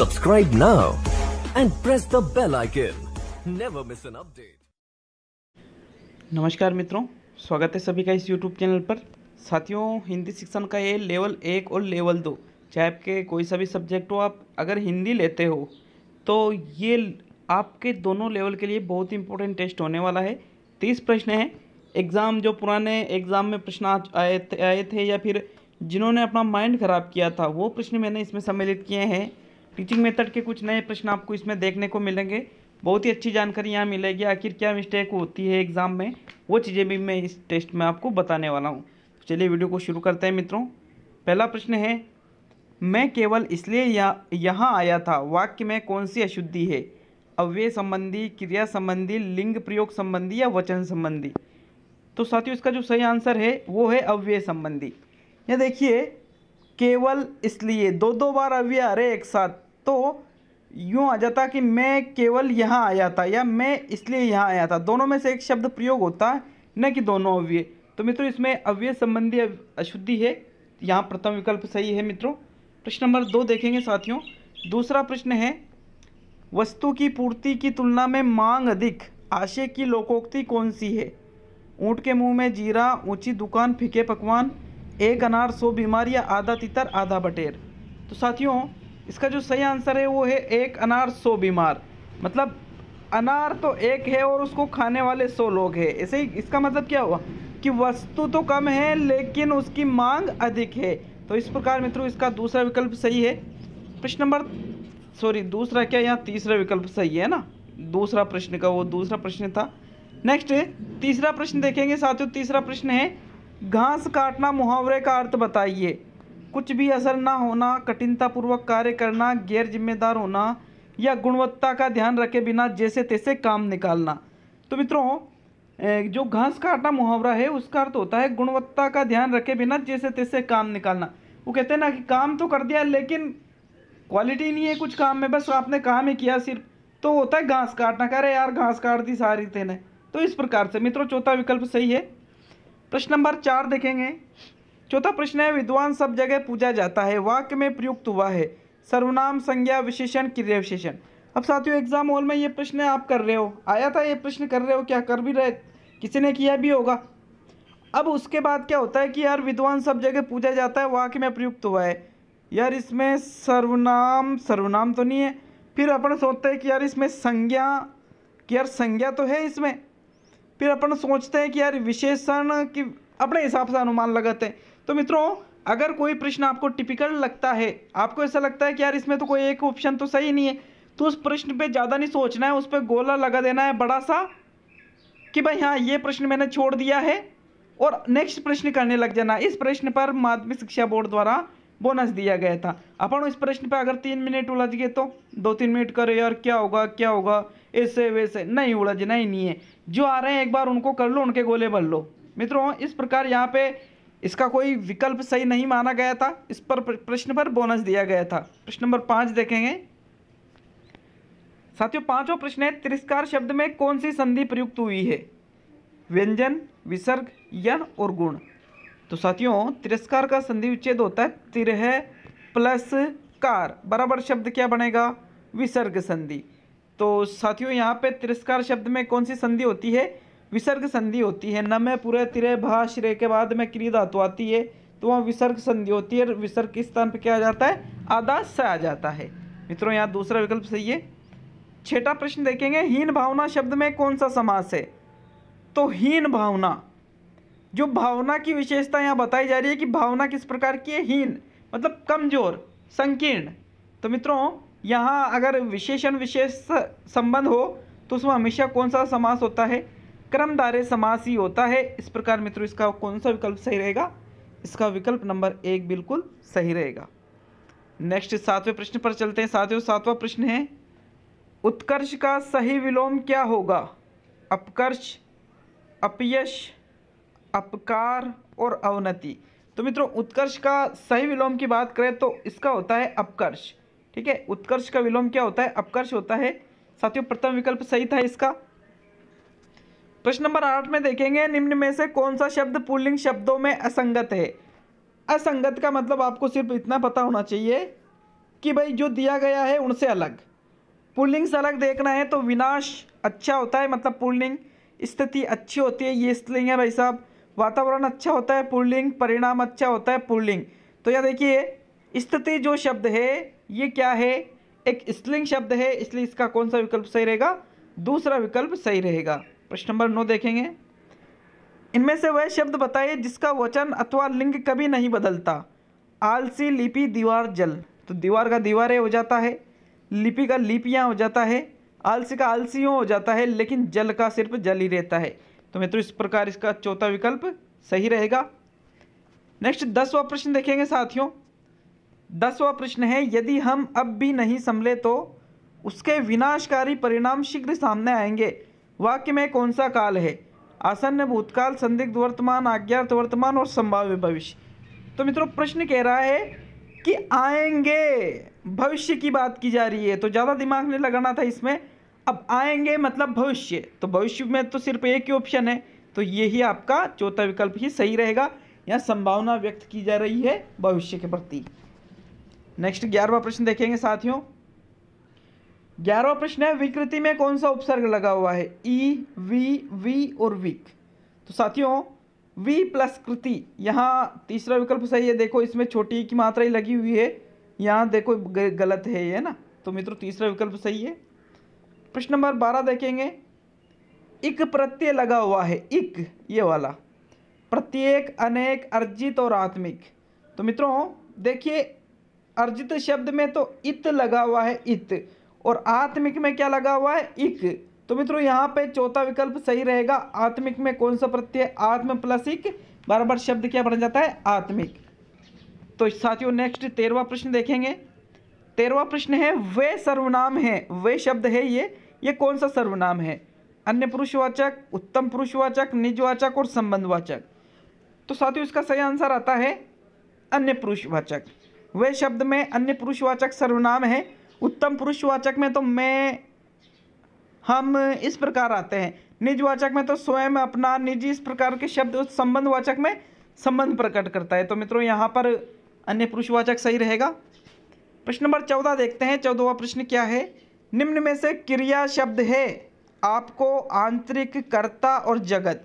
Subscribe now and press the bell icon. Never miss an update. नमस्कार मित्रों स्वागत है सभी का इस YouTube चैनल पर साथियों हिंदी शिक्षण का ये लेवल एक और लेवल दो चाहे आपके कोई सा भी सब्जेक्ट हो आप अगर हिंदी लेते हो तो ये आपके दोनों लेवल के लिए बहुत इंपॉर्टेंट टेस्ट होने वाला है तीस प्रश्न हैं एग्ज़ाम जो पुराने एग्ज़ाम में प्रश्न आए थे आए थे या फिर जिन्होंने अपना माइंड ख़राब किया था वो प्रश्न मैंने इसमें सम्मिलित किए हैं टीचिंग मेथड के कुछ नए प्रश्न आपको इसमें देखने को मिलेंगे बहुत ही अच्छी जानकारी यहाँ मिलेगी आखिर क्या मिस्टेक होती है एग्ज़ाम में वो चीज़ें भी मैं इस टेस्ट में आपको बताने वाला हूँ चलिए वीडियो को शुरू करते हैं मित्रों पहला प्रश्न है मैं केवल इसलिए यहाँ यहाँ आया था वाक्य में कौन सी अशुद्धि है अव्यय संबंधी क्रिया संबंधी लिंग प्रयोग संबंधी या वचन संबंधी तो साथियों इसका जो सही आंसर है वो है अव्यय संबंधी या देखिए केवल इसलिए दो दो बार अभी आ रहे एक साथ तो यूँ आ जाता कि मैं केवल यहाँ आया था या मैं इसलिए यहाँ आया था दोनों में से एक शब्द प्रयोग होता है न कि दोनों अव्यय तो मित्रों इसमें अव्यय संबंधी अशुद्धि है यहाँ प्रथम विकल्प सही है मित्रों प्रश्न नंबर दो देखेंगे साथियों दूसरा प्रश्न है वस्तु की पूर्ति की तुलना में मांग अधिक आशय की लोकोक्ति कौन सी है ऊँट के मुँह में जीरा ऊँची दुकान फीके पकवान एक अनार सौ बीमार या आधा तितर आधा बटेर तो साथियों इसका जो सही आंसर है वो है एक अनार सौ बीमार मतलब अनार तो एक है और उसको खाने वाले सौ लोग हैं ऐसे ही इसका मतलब क्या हुआ कि वस्तु तो कम है लेकिन उसकी मांग अधिक है तो इस प्रकार मित्रों इसका दूसरा विकल्प सही है प्रश्न नंबर सॉरी दूसरा क्या यहाँ तीसरा विकल्प सही है ना दूसरा प्रश्न का वो दूसरा प्रश्न था नेक्स्ट तीसरा प्रश्न देखेंगे साथियों तीसरा प्रश्न है घास काटना मुहावरे का अर्थ बताइए कुछ भी असर ना होना कठिनतापूर्वक कार्य करना गैर जिम्मेदार होना या गुणवत्ता का ध्यान रखे बिना जैसे तैसे काम निकालना तो मित्रों जो घास काटना मुहावरा है उसका अर्थ होता है गुणवत्ता का ध्यान रखे बिना जैसे तैसे काम निकालना वो कहते हैं ना कि काम तो कर दिया लेकिन क्वालिटी नहीं है कुछ काम में बस आपने काम ही किया सिर्फ तो होता है घास काटना कह रहे यार घास काट दी सारी तेने तो इस प्रकार से मित्रों चौथा विकल्प सही है प्रश्न नंबर चार देखेंगे चौथा प्रश्न है विद्वान सब जगह पूजा जाता है वाक्य में प्रयुक्त हुआ है सर्वनाम संज्ञा विशेषण क्रिया विशेषण अब साथियों एग्जाम हॉल में ये प्रश्न आप कर रहे हो आया था ये प्रश्न कर रहे हो क्या कर भी रहे किसी ने किया भी होगा अब उसके बाद क्या होता है कि यार विद्वान सब जगह पूजा जाता है वाक्य में प्रयुक्त हुआ है यार इसमें सर्वनाम सर्वनाम तो नहीं है फिर अपन सोचते हैं कि यार इसमें संज्ञा कि यार संज्ञा तो है इसमें फिर अपन सोचते हैं कि यार विशेषण की अपने हिसाब से अनुमान लगाते हैं तो मित्रों अगर कोई प्रश्न आपको टिपिकल लगता है आपको ऐसा लगता है कि यार इसमें तो कोई एक ऑप्शन तो सही नहीं है तो उस प्रश्न पे ज़्यादा नहीं सोचना है उस पर गोला लगा देना है बड़ा सा कि भाई हाँ ये प्रश्न मैंने छोड़ दिया है और नेक्स्ट प्रश्न करने लग जाना इस प्रश्न पर माध्यमिक शिक्षा बोर्ड द्वारा बोनस दिया गया था अपन इस प्रश्न पर अगर तीन मिनट उलझ गए तो दो तीन मिनट करो यार क्या होगा क्या होगा ऐसे वैसे नहीं उलझना ही नहीं है जो आ रहे हैं एक बार उनको कर लो उनके गोले भर लो मित्रों इस प्रकार यहाँ पे इसका कोई विकल्प सही नहीं माना गया था इस पर प्रश्न पर बोनस दिया गया था प्रश्न नंबर पाँच देखेंगे साथियों पांचों प्रश्न है तिरस्कार शब्द में कौन सी संधि प्रयुक्त हुई है व्यंजन विसर्ग यण और गुण तो साथियों तिरस्कार का संधि उच्छेद होता है तिरह प्लस कार बराबर शब्द क्या बनेगा विसर्ग संधि तो साथियों यहाँ पे तिरस्कार शब्द में कौन सी संधि होती है विसर्ग संधि होती है न में पूरे तिरे भाष्य के बाद में क्री धातु आती है तो वहाँ विसर्ग संधि होती है विसर्ग किस स्थान पर क्या आ जाता है आदा स आ जाता है मित्रों यहाँ दूसरा विकल्प सही है छठा प्रश्न देखेंगे हीन भावना शब्द में कौन सा समास है तो हीन भावना जो भावना की विशेषता यहाँ बताई जा रही है कि भावना किस प्रकार की है हीन मतलब कमज़ोर संकीर्ण तो मित्रों यहाँ अगर विशेषण विशेष संबंध हो तो उसमें हमेशा कौन सा समास होता है क्रमधारे समास ही होता है इस प्रकार मित्रों इसका कौन सा विकल्प सही रहेगा इसका विकल्प नंबर एक बिल्कुल सही रहेगा नेक्स्ट सातवें प्रश्न पर चलते हैं सातवें सातवां प्रश्न है उत्कर्ष का सही विलोम क्या होगा अपकर्ष अपयश अपकार और अवनति तो मित्रों उत्कर्ष का सही विलोम की बात करें तो इसका होता है अपकर्ष ठीक है उत्कर्ष का विलोम क्या होता है अपकर्ष होता है साथियों प्रथम विकल्प सही था इसका प्रश्न नंबर आठ में देखेंगे निम्न में से कौन सा शब्द पुलिंग शब्दों में असंगत है असंगत का मतलब आपको सिर्फ इतना पता होना चाहिए कि भाई जो दिया गया है उनसे अलग पुलिंग से अलग देखना है तो विनाश अच्छा होता है मतलब पुलिंग स्थिति अच्छी होती है ये स्त्रिंग है भाई साहब वातावरण अच्छा होता है पुलिंग परिणाम अच्छा होता है पुलिंग तो यह देखिए स्थिति जो शब्द है ये क्या है एक स्लिंग शब्द है इसलिए इसका कौन सा विकल्प सही रहेगा दूसरा विकल्प सही रहेगा प्रश्न नंबर नौ देखेंगे इनमें से वह शब्द बताइए जिसका वचन अथवा लिंग कभी नहीं बदलता आलसी लिपि दीवार जल तो दीवार का दीवार हो जाता है लिपि का लिपियाँ हो जाता है आलसी का आलसियों हो जाता है लेकिन जल का सिर्फ जल ही रहता है तो मित्रों इस प्रकार इसका चौथा विकल्प सही रहेगा नेक्स्ट दसवा प्रश्न देखेंगे साथियों दसवा प्रश्न है यदि हम अब भी नहीं संभले तो उसके विनाशकारी परिणाम शीघ्र सामने आएंगे वाक्य में कौन सा काल है आसन्न भूतकाल संदिग्ध वर्तमान आज्ञात वर्तमान और संभाव्य भविष्य तो मित्रों प्रश्न कह रहा है कि आएंगे भविष्य की बात की जा रही है तो ज़्यादा दिमाग नहीं लगाना था इसमें अब आएंगे मतलब भविष्य तो भविष्य में तो सिर्फ एक ही ऑप्शन है तो यही आपका चौथा विकल्प ही सही रहेगा यहाँ संभावना व्यक्त की जा रही है भविष्य के प्रति नेक्स्ट ग्यारहवा प्रश्न देखेंगे साथियों ग्यारहवा प्रश्न है विकृति में कौन सा उपसर्ग लगा हुआ है ई वी वी और विक तो साथियों वी प्लस कृति यहाँ तीसरा विकल्प सही है देखो इसमें छोटी e की मात्रा ही लगी हुई है यहाँ देखो गलत है ये ना तो मित्रों तीसरा विकल्प सही है प्रश्न नंबर बारह देखेंगे इक प्रत्यय लगा हुआ है इक ये वाला प्रत्येक अनेक अर्जित और आत्मिक तो मित्रों देखिए अर्जित शब्द में तो इत लगा हुआ है इत और आत्मिक में क्या लगा हुआ है इक तो मित्रों यहाँ पे चौथा विकल्प सही रहेगा आत्मिक में कौन सा प्रत्यय आत्म प्लस इक बराबर शब्द क्या बन जाता है आत्मिक तो साथियों नेक्स्ट तेरवा प्रश्न देखेंगे तेरवा प्रश्न है वे सर्वनाम है वे शब्द है ये ये कौन सा सर्वनाम है अन्य पुरुषवाचक उत्तम पुरुषवाचक निजवाचक और संबंधवाचक तो साथियों इसका सही आंसर आता है अन्य पुरुषवाचक वे शब्द में अन्य पुरुषवाचक सर्वनाम है उत्तम पुरुषवाचक में तो मैं हम इस प्रकार आते हैं निजवाचक में तो स्वयं अपना निजी इस प्रकार के शब्द संबंधवाचक में संबंध प्रकट करता है तो मित्रों यहाँ पर अन्य पुरुषवाचक सही रहेगा प्रश्न नंबर चौदह देखते हैं चौदहवा प्रश्न क्या है निम्न में से क्रिया शब्द है आपको आंतरिक कर्ता और जगत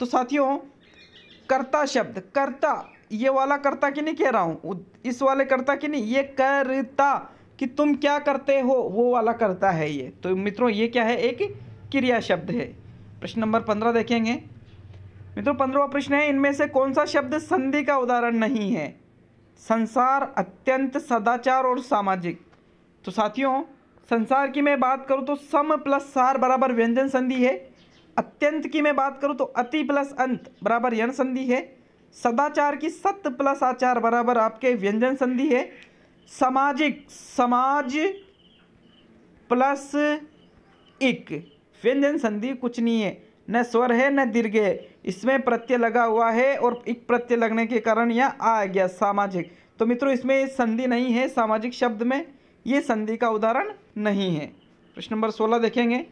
तो साथियों कर्ता शब्द कर्ता ये वाला करता कि नहीं कह रहा हूँ इस वाले करता कि नहीं ये करता कि तुम क्या करते हो वो वाला करता है ये तो मित्रों ये क्या है एक क्रिया शब्द है प्रश्न नंबर पंद्रह देखेंगे मित्रों पंद्रहवा प्रश्न है इनमें से कौन सा शब्द संधि का उदाहरण नहीं है संसार अत्यंत सदाचार और सामाजिक तो साथियों संसार की मैं बात करूँ तो सम प्लस सार बराबर व्यंजन संधि है अत्यंत की मैं बात करूँ तो अति प्लस अंत बराबर यण संधि है सदाचार की सत्य प्लस आचार बराबर आपके व्यंजन संधि है सामाजिक समाज प्लस इक व्यंजन संधि कुछ नहीं है न स्वर है न दीर्घ है इसमें प्रत्यय लगा हुआ है और एक प्रत्यय लगने के कारण यह आ गया सामाजिक तो मित्रों इसमें संधि नहीं है सामाजिक शब्द में ये संधि का उदाहरण नहीं है प्रश्न नंबर सोलह देखेंगे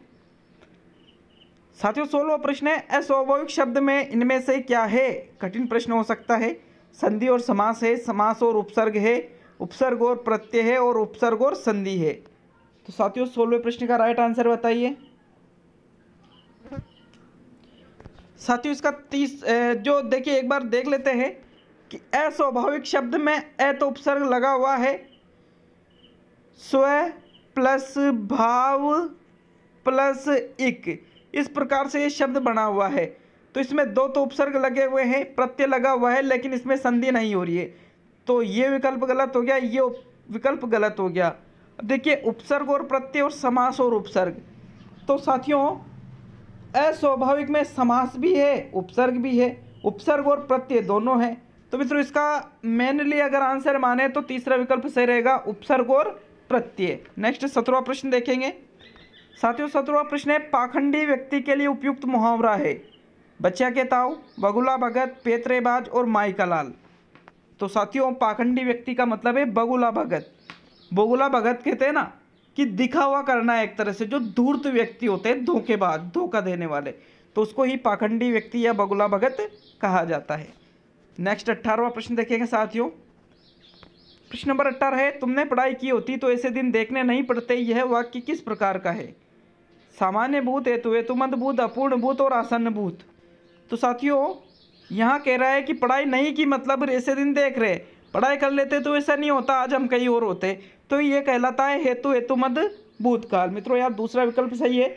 साथियों सोलवा प्रश्न है अस्वाभाविक शब्द में इनमें से क्या है कठिन प्रश्न हो सकता है संधि और समास है समास और उपसर्ग है उपसर्ग और प्रत्यय है और उपसर्ग और संधि है तो साथियों सोलवे प्रश्न का राइट आंसर बताइए साथियों इसका तीस जो देखिए एक बार देख लेते हैं कि अस्वाभाविक शब्द में अ तो उपसर्ग लगा हुआ है स्व प्लस भाव प्लस इक इस प्रकार से ये शब्द बना हुआ है तो इसमें दो तो उपसर्ग लगे हुए हैं प्रत्यय लगा हुआ है लेकिन इसमें संधि नहीं हो रही है तो ये विकल्प गलत हो गया ये विकल्प गलत हो गया देखिए उपसर्ग और प्रत्यय और समास और उपसर्ग तो साथियों अस्वाभाविक में समास भी है उपसर्ग भी है उपसर्ग और प्रत्यय दोनों हैं तो मित्रों इसका मेनली अगर आंसर माने तो तीसरा विकल्प सही रहेगा उपसर्ग और प्रत्यय नेक्स्ट सत्रवा प्रश्न देखेंगे साथियों सत्रवा प्रश्न है पाखंडी व्यक्ति के लिए उपयुक्त मुहावरा है बच्चा के ताऊ बगुला भगत पेतरेबाज और माई का लाल तो साथियों पाखंडी व्यक्ति का मतलब है बगुला भगत बगुला भगत कहते हैं ना कि दिखावा करना है एक तरह से जो धूर्त व्यक्ति होते हैं धोखेबाज धोखा देने वाले तो उसको ही पाखंडी व्यक्ति या बगुला भगत कहा जाता है नेक्स्ट अट्ठारहवा प्रश्न देखेंगे साथियों प्रश्न नंबर अट्ठारह है तुमने पढ़ाई की होती तो ऐसे दिन देखने नहीं पड़ते यह वाक्य किस प्रकार का है सामान्य भूत हेतु हेतुमंद भूत अपूर्ण भूत और आसन्न भूत तो साथियों यहाँ कह रहा है कि पढ़ाई नहीं की मतलब ऐसे दिन देख रहे पढ़ाई कर लेते तो ऐसा नहीं होता आज हम कहीं और होते तो ये कहलाता है हेतु हेतुमंद भूतकाल मित्रों यार दूसरा विकल्प सही है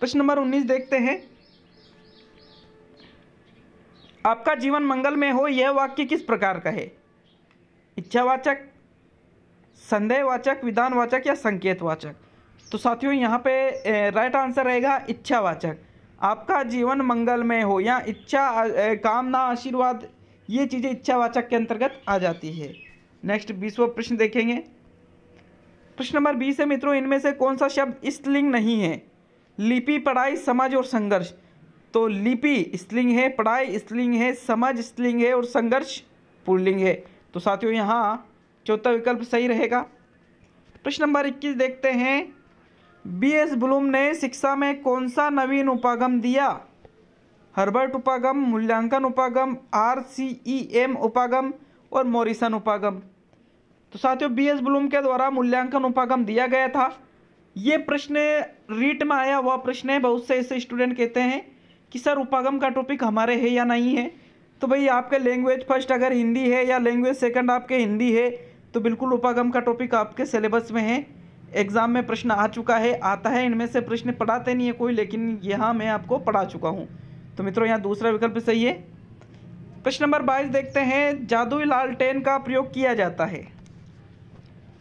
प्रश्न नंबर उन्नीस देखते हैं आपका जीवन मंगल में हो यह वाक्य किस प्रकार का है इच्छावाचक संदेहवाचक विधानवाचक या संकेतवाचक तो साथियों यहाँ पे राइट आंसर रहेगा इच्छावाचक आपका जीवन मंगलमय हो या इच्छा कामना आशीर्वाद ये चीज़ें इच्छावाचक के अंतर्गत आ जाती है नेक्स्ट बीसवा प्रश्न देखेंगे प्रश्न नंबर बीस है मित्रों इनमें से कौन सा शब्द स्त्रीलिंग नहीं है लिपि पढ़ाई समझ और संघर्ष तो लिपि स्त्रीलिंग है पढ़ाई स्त्रीलिंग है समझ स्त्रीलिंग है और संघर्ष पुल्लिंग है तो साथियों यहाँ चौथा विकल्प सही रहेगा प्रश्न नंबर इक्कीस देखते हैं बी एस ब्लूम ने शिक्षा में कौन सा नवीन उपागम दिया हर्बर्ट उपागम मूल्यांकन उपागम आर सी ई एम उपागम और मोरिसन उपागम तो साथियों बी एस ब्लूम के द्वारा मूल्यांकन उपागम दिया गया था ये प्रश्न रीट में आया हुआ प्रश्न है बहुत से ऐसे स्टूडेंट कहते हैं कि सर उपागम का टॉपिक हमारे है या नहीं है तो भाई आपके लैंग्वेज फर्स्ट अगर हिंदी है या लैंग्वेज सेकंड आपके हिंदी है तो बिल्कुल उपागम का टॉपिक आपके सिलेबस में है एग्ज़ाम में प्रश्न आ चुका है आता है इनमें से प्रश्न पढ़ाते नहीं है कोई लेकिन यहाँ मैं आपको पढ़ा चुका हूँ तो मित्रों यहाँ दूसरा विकल्प सही है प्रश्न नंबर बाईस देखते हैं जादुई लालटेन का प्रयोग किया जाता है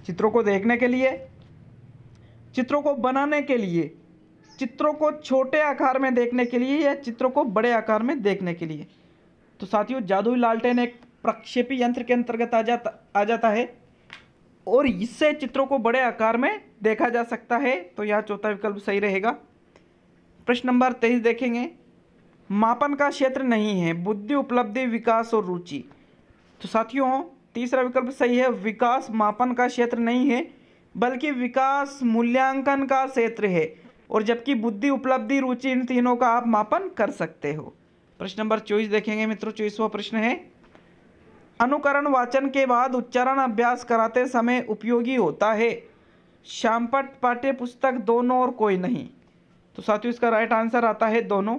चित्रों को देखने के लिए चित्रों को बनाने के लिए चित्रों को छोटे आकार में देखने के लिए या चित्रों को बड़े आकार में देखने के लिए तो साथियों जादुई लालटेन एक प्रक्षेपी यंत्र के अंतर्गत आ जाता आ जाता है और इससे चित्रों को बड़े आकार में देखा जा सकता है तो यह चौथा विकल्प सही रहेगा प्रश्न नंबर तेईस देखेंगे मापन का क्षेत्र नहीं है बुद्धि उपलब्धि विकास और रुचि तो साथियों तीसरा विकल्प सही है विकास मापन का क्षेत्र नहीं है बल्कि विकास मूल्यांकन का क्षेत्र है और जबकि बुद्धि उपलब्धि रुचि इन तीनों का आप मापन कर सकते हो प्रश्न नंबर चौबीस देखेंगे मित्रों चौबीसवा प्रश्न है अनुकरण वाचन के बाद उच्चारण अभ्यास कराते समय उपयोगी होता है श्यामपट पाठ्य पुस्तक दोनों और कोई नहीं तो साथियों इसका राइट आंसर आता है दोनों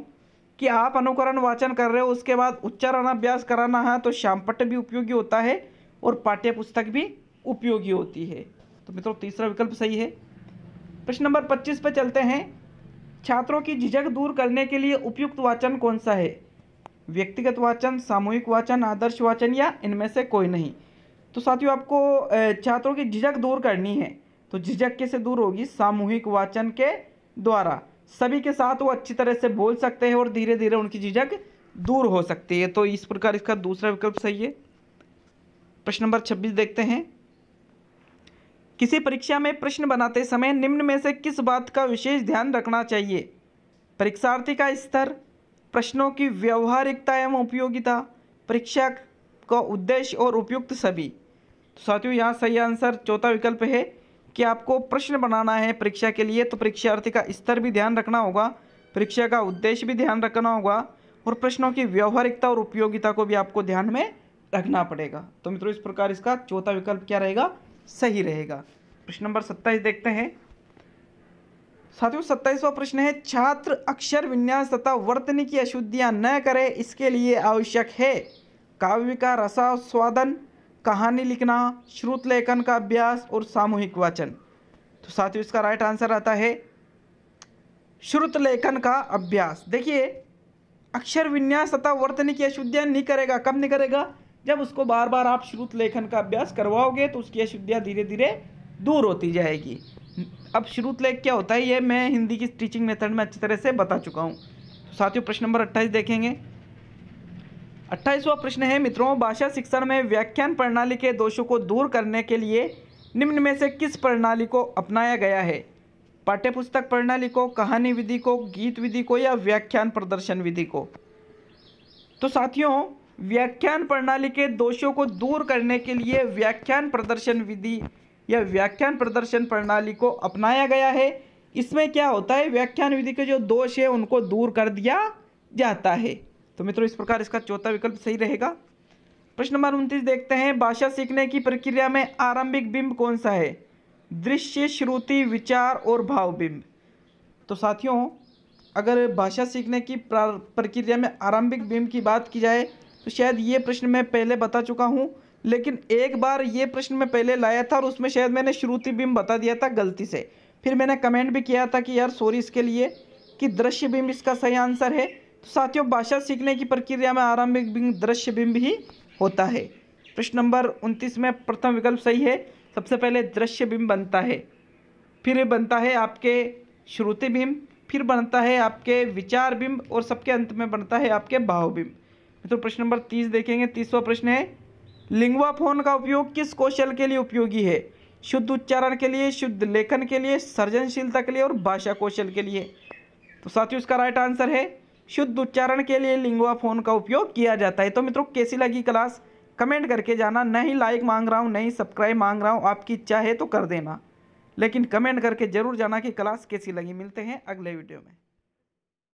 कि आप अनुकरण वाचन कर रहे हो उसके बाद उच्चारण अभ्यास कराना है तो श्यामपट भी उपयोगी होता है और पाठ्य पुस्तक भी उपयोगी होती है तो मित्रों तीसरा विकल्प सही है प्रश्न नंबर पच्चीस पर चलते हैं छात्रों की झिझक दूर करने के लिए उपयुक्त वाचन कौन सा है व्यक्तिगत वाचन सामूहिक वाचन आदर्श वाचन या इनमें से कोई नहीं तो साथियों आपको छात्रों की झिझक दूर करनी है तो झिझक कैसे दूर होगी सामूहिक वाचन के द्वारा सभी के साथ वो अच्छी तरह से बोल सकते हैं और धीरे धीरे उनकी झिझक दूर हो सकती है तो इस प्रकार इसका दूसरा विकल्प सही है प्रश्न नंबर छब्बीस देखते हैं किसी परीक्षा में प्रश्न बनाते समय निम्न में से किस बात का विशेष ध्यान रखना चाहिए परीक्षार्थी का स्तर प्रश्नों की व्यवहारिकता एवं उपयोगिता परीक्षा का उद्देश्य और उपयुक्त सभी तो साथियों यहाँ सही आंसर चौथा विकल्प है कि आपको प्रश्न बनाना है परीक्षा के लिए तो परीक्षार्थी का स्तर भी ध्यान रखना होगा परीक्षा का उद्देश्य भी ध्यान रखना होगा और प्रश्नों की व्यवहारिकता और उपयोगिता को भी आपको ध्यान में रखना पड़ेगा तो मित्रों इस प्रकार इसका चौथा विकल्प क्या रहेगा सही रहेगा प्रश्न नंबर सत्ताईस देखते हैं साथियों सत्ताईसवा प्रश्न है छात्र अक्षर विन्यास तथा वर्तन की अशुद्धियां न करें इसके लिए आवश्यक है काव्य का रसास्वादन कहानी लिखना श्रुत लेखन का अभ्यास और सामूहिक वाचन तो साथियों इसका राइट आंसर आता है श्रुत लेखन का अभ्यास देखिए अक्षर विन्यास तथा वर्तन की अशुद्धियां नहीं करेगा कब नहीं करेगा जब उसको बार बार आप श्रुत लेखन का अभ्यास करवाओगे तो उसकी अशुद्धियाँ धीरे धीरे दूर होती जाएगी अब श्रुत लेख क्या होता है ये मैं हिंदी की टीचिंग मेथड में अच्छी तरह से बता चुका हूँ तो साथियों प्रश्न नंबर अट्ठाईस देखेंगे अट्ठाईसवा प्रश्न है मित्रों भाषा शिक्षण में व्याख्यान प्रणाली के दोषों को दूर करने के लिए निम्न में से किस प्रणाली को अपनाया गया है पाठ्यपुस्तक प्रणाली को कहानी विधि को गीत विधि को या व्याख्यान प्रदर्शन विधि को तो साथियों व्याख्यान प्रणाली के दोषों को दूर करने के लिए व्याख्यान प्रदर्शन विधि या व्याख्यान प्रदर्शन प्रणाली को अपनाया गया है इसमें क्या होता है व्याख्यान विधि के जो दोष है उनको दूर कर दिया जाता है तो मित्रों इस प्रकार इसका चौथा विकल्प सही रहेगा प्रश्न नंबर उनतीस देखते हैं भाषा सीखने की प्रक्रिया में आरंभिक बिंब कौन सा है दृश्य श्रुति विचार और भाव बिंब तो साथियों अगर भाषा सीखने की प्रक्रिया में आरंभिक बिंब की बात की जाए तो शायद ये प्रश्न मैं पहले बता चुका हूँ लेकिन एक बार ये प्रश्न मैं पहले लाया था और उसमें शायद मैंने श्रुति बिंब बता दिया था गलती से फिर मैंने कमेंट भी किया था कि यार सॉरी इसके लिए कि दृश्य बिंब इसका सही आंसर है तो साथियों भाषा सीखने की प्रक्रिया में आरंभिक बिंब दृश्य बिंब ही होता है प्रश्न नंबर उनतीस में प्रथम विकल्प सही है सबसे पहले दृश्य बिंब बनता है फिर बनता है आपके श्रुति बिंब फिर बनता है आपके विचार बिंब और सबके अंत में बनता है आपके भाव बिंब तो प्रश्न नंबर तीस देखेंगे तीसवा प्रश्न है फोन का उपयोग किस कौशल के लिए उपयोगी है शुद्ध उच्चारण के लिए शुद्ध लेखन के लिए सर्जनशीलता के लिए और भाषा कौशल के लिए तो साथियों इसका राइट आंसर है शुद्ध उच्चारण के लिए फोन का उपयोग किया जाता है तो मित्रों कैसी लगी क्लास कमेंट करके जाना नहीं लाइक मांग रहा हूँ नहीं सब्सक्राइब मांग रहा हूँ आपकी इच्छा है तो कर देना लेकिन कमेंट करके ज़रूर जाना कि क्लास कैसी लगी मिलते हैं अगले वीडियो में